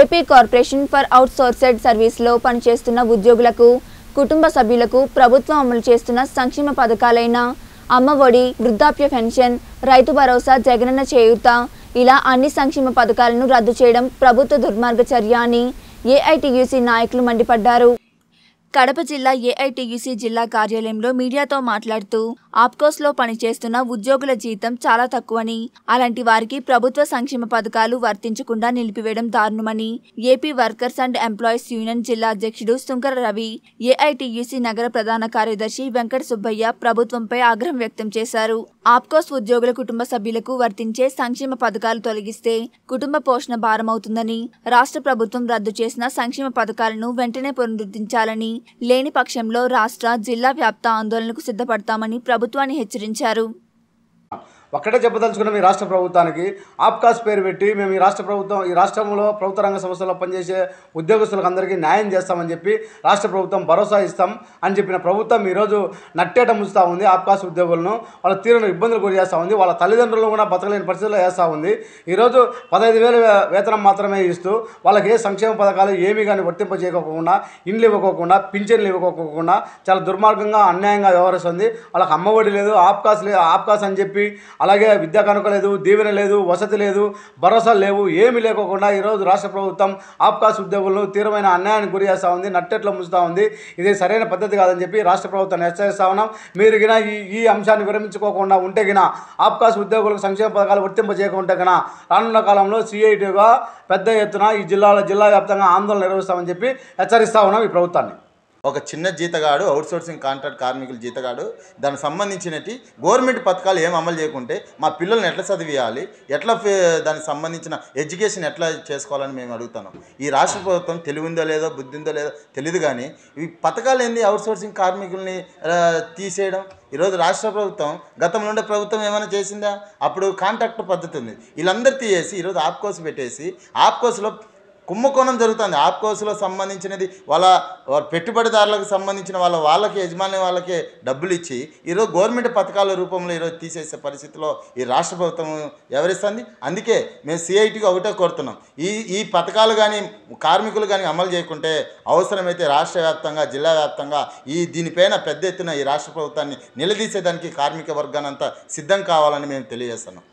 AP corporation for అవుట్సోర్సెడ్ సర్వీస్లో పనిచేస్తున్న ఉద్యోగులకు కుటుంబ సభ్యులకు ప్రభుత్వం అమలు చేస్తున్న సంక్షేమ పథకాలైన అమ్మఒడి వృద్ధాప్య పెన్షన్ రైతు భరోసా జగనన్న చేయూత ఇలా అన్ని సంక్షేమ పథకాలను రద్దు చేయడం ప్రభుత్వ దుర్మార్గ చర్య అని ఏఐటీయూసీ నాయకులు మండిపడ్డారు కడప జిల్లా ఏఐటీయూసీ జిల్లా కార్యాలయంలో మీడియాతో మాట్లాడుతూ ఆప్కోస్లో పనిచేస్తున్న ఉద్యోగుల జీతం చాలా తక్కువని అలాంటి వారికి ప్రభుత్వ సంక్షేమ పథకాలు వర్తించకుండా నిలిపివేయడం దారుణమని AP workers and employees union జిల్లా అధ్యక్షుడు శుంకర రవి ఏఐటీయూసీ నగర ప్రధాన కార్యదర్శి వెంకట సుబ్బయ్య ప్రభుత్వంపై ఆగ్రహం వ్యక్తం చేశారు ఆప్కోస్ ఉద్యోగుల కుటుంబ సభ్యులకు వర్తించే సంక్షేమ పథకాలు తొలగిస్తే కుటుంబ పోషణ భారమవుతుందని రాష్ట్ర ప్రభుత్వం రద్దు చేసిన సంక్షేమ పథకాలను వెంటనే పునరుద్ధరించాలని లేని పక్షంలో రాష్ట్ర జిల్లా వ్యాప్త ఆందోళనకు సిద్ధపడతామని ప్రభుత్వాన్ని హెచ్చరించారు ఒక్కటే చెప్పదలుచుకున్నాం ఈ రాష్ట్ర ప్రభుత్వానికి ఆప్కాస్ పేరు పెట్టి మేము ఈ రాష్ట్ర ప్రభుత్వం ఈ రాష్ట్రంలో ప్రభుత్వ రంగ సంస్థల్లో పనిచేసే ఉద్యోగస్తులకు అందరికీ న్యాయం చేస్తామని చెప్పి రాష్ట్ర ప్రభుత్వం భరోసా ఇస్తాం అని చెప్పిన ప్రభుత్వం ఈరోజు నట్టేట ముంచుతూ ఉంది ఆప్కాస్ ఉద్యోగులను వాళ్ళ తీరును ఇబ్బందులు గురి చేస్తూ ఉంది వాళ్ళ తల్లిదండ్రులను కూడా బతకలేని పరిస్థితిలో వేస్తూ ఉంది ఈరోజు పదహైదు వేల వేతనం మాత్రమే ఇస్తూ వాళ్ళకి ఏ సంక్షేమ పథకాలు ఏమీ కానీ వర్తింపజేయకోకుండా ఇండ్లు ఇవ్వకోకుండా పింఛన్లు ఇవ్వకోకుండా చాలా దుర్మార్గంగా అన్యాయంగా వ్యవహరిస్తుంది వాళ్ళకి అమ్మఒడి లేదు ఆప్కాస్ లేదు ఆప్కాస్ అని చెప్పి అలాగే విద్య కనుకలేదు దీవెన లేదు వసతి లేదు భరోసా లేవు ఏమి లేకోకుండా ఈరోజు రాష్ట్ర ప్రభుత్వం ఆప్కాస్ ఉద్యోగులను తీవ్రమైన అన్యాయానికి గురి చేస్తూ ఉంది నట్టెట్లో ముంచుతూ ఉంది ఇది సరైన పద్ధతి కాదని చెప్పి రాష్ట్ర ప్రభుత్వాన్ని హెచ్చరిస్తా ఉన్నాం మీరు గినా ఈ ఈ అంశాన్ని విరమించుకోకుండా ఉంటే గిన ఆప్కాస్ ఉద్యోగులకు సంక్షేమ పథకాలు వర్తింపజేయకుంటే గినా రానున్న కాలంలో సిఐటిగా పెద్ద ఎత్తున ఈ జిల్లాలో జిల్లా వ్యాప్తంగా ఆందోళన నిర్వహిస్తామని చెప్పి హెచ్చరిస్తా ఉన్నాం ఈ ప్రభుత్వాన్ని ఒక చిన్న జీతగాడు అవుట్సోర్సింగ్ కాంట్రాక్ట్ కార్మికుల జీతగాడు దానికి సంబంధించినటి గవర్నమెంట్ పథకాలు ఏం అమలు చేయకుంటే మా పిల్లల్ని ఎట్లా చదివియాలి ఎట్లా దానికి సంబంధించిన ఎడ్యుకేషన్ ఎట్లా చేసుకోవాలని మేము అడుగుతాం ఈ రాష్ట్ర ప్రభుత్వం తెలివిందో లేదో బుద్ధి ఉందో లేదో తెలియదు కానీ ఈ పథకాలు ఏంది అవుట్సోర్సింగ్ కార్మికుల్ని తీసేయడం ఈరోజు రాష్ట్ర ప్రభుత్వం గతంలో ఉండే ప్రభుత్వం ఏమైనా చేసిందా అప్పుడు కాంట్రాక్ట్ పద్ధతి ఉంది వీళ్ళందరూ తీసేసి ఈరోజు ఆప్కోస్ పెట్టేసి ఆప్కోస్లో కుంభకోణం జరుగుతుంది ఆప్కోసులో సంబంధించినది వాళ్ళ పెట్టుబడిదారులకు సంబంధించిన వాళ్ళ వాళ్ళకి యజమాని వాళ్ళకే డబ్బులు ఇచ్చి ఈరోజు గవర్నమెంట్ పథకాల రూపంలో ఈరోజు తీసేసే పరిస్థితిలో ఈ రాష్ట్ర ప్రభుత్వం ఎవరిస్తుంది అందుకే మేము సిఐటికి ఒకటే కోరుతున్నాం ఈ ఈ పథకాలు కానీ కార్మికులు కానీ అమలు చేయకుంటే అవసరమైతే రాష్ట్ర వ్యాప్తంగా జిల్లా వ్యాప్తంగా ఈ దీనిపైన పెద్ద ఎత్తున ఈ రాష్ట్ర ప్రభుత్వాన్ని నిలదీసేదానికి కార్మిక వర్గానంతా సిద్ధం కావాలని మేము తెలియజేస్తున్నాం